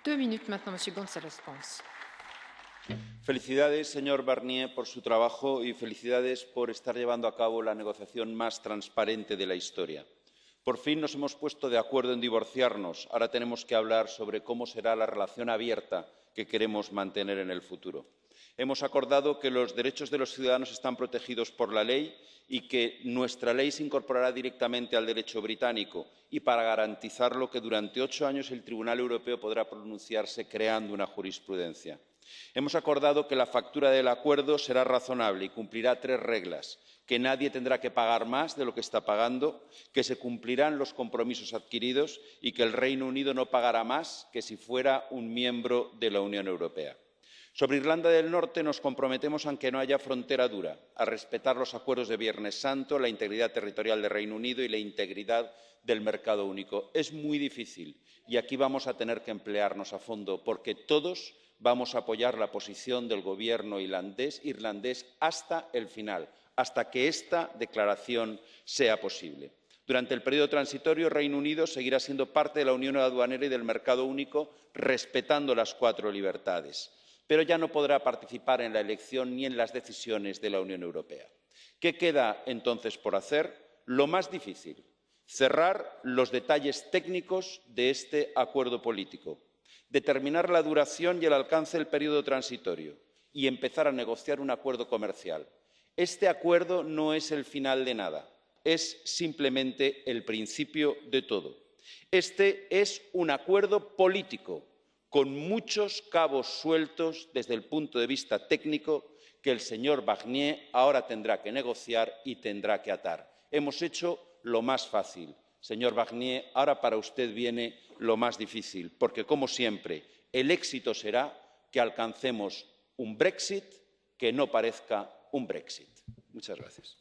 Señora minutes Felicidades, señor Barnier, por su trabajo y felicidades por estar llevando a cabo la negociación más transparente de la historia. Por fin nos hemos puesto de acuerdo en divorciarnos. Ahora tenemos que hablar sobre cómo será la relación abierta que queremos mantener en el futuro hemos acordado que los derechos de los ciudadanos están protegidos por la ley y que nuestra ley se incorporará directamente al derecho británico y para garantizarlo que durante ocho años el tribunal europeo podrá pronunciarse creando una jurisprudencia. hemos acordado que la factura del acuerdo será razonable y cumplirá tres reglas que nadie tendrá que pagar más de lo que está pagando que se cumplirán los compromisos adquiridos y que el reino unido no pagará más que si fuera un miembro de la unión europea sobre irlanda del norte nos comprometemos aunque no haya frontera dura a respetar los acuerdos de viernes santo la integridad territorial del reino unido y la integridad del mercado único. es muy difícil y aquí vamos a tener que emplearnos a fondo porque todos vamos a apoyar la posición del gobierno irlandés hasta el final hasta que esta declaración sea posible. Durante el periodo transitorio, el Reino Unido seguirá siendo parte de la Unión Aduanera y del Mercado Único, respetando las cuatro libertades pero ya no podrá participar en la elección ni en las decisiones de la unión europea. qué queda entonces por hacer? lo más difícil cerrar los detalles técnicos de este acuerdo político determinar la duración y el alcance del periodo transitorio y empezar a negociar un acuerdo comercial. este acuerdo no es el final de nada es simplemente el principio de todo. este es un acuerdo político con muchos cabos sueltos desde el punto de vista técnico que el señor barnier ahora tendrá que negociar y tendrá que atar. hemos hecho lo más fácil. señor barnier ahora para usted viene lo más difícil porque como siempre el éxito será que alcancemos un brexit que no parezca un brexit. muchas gracias.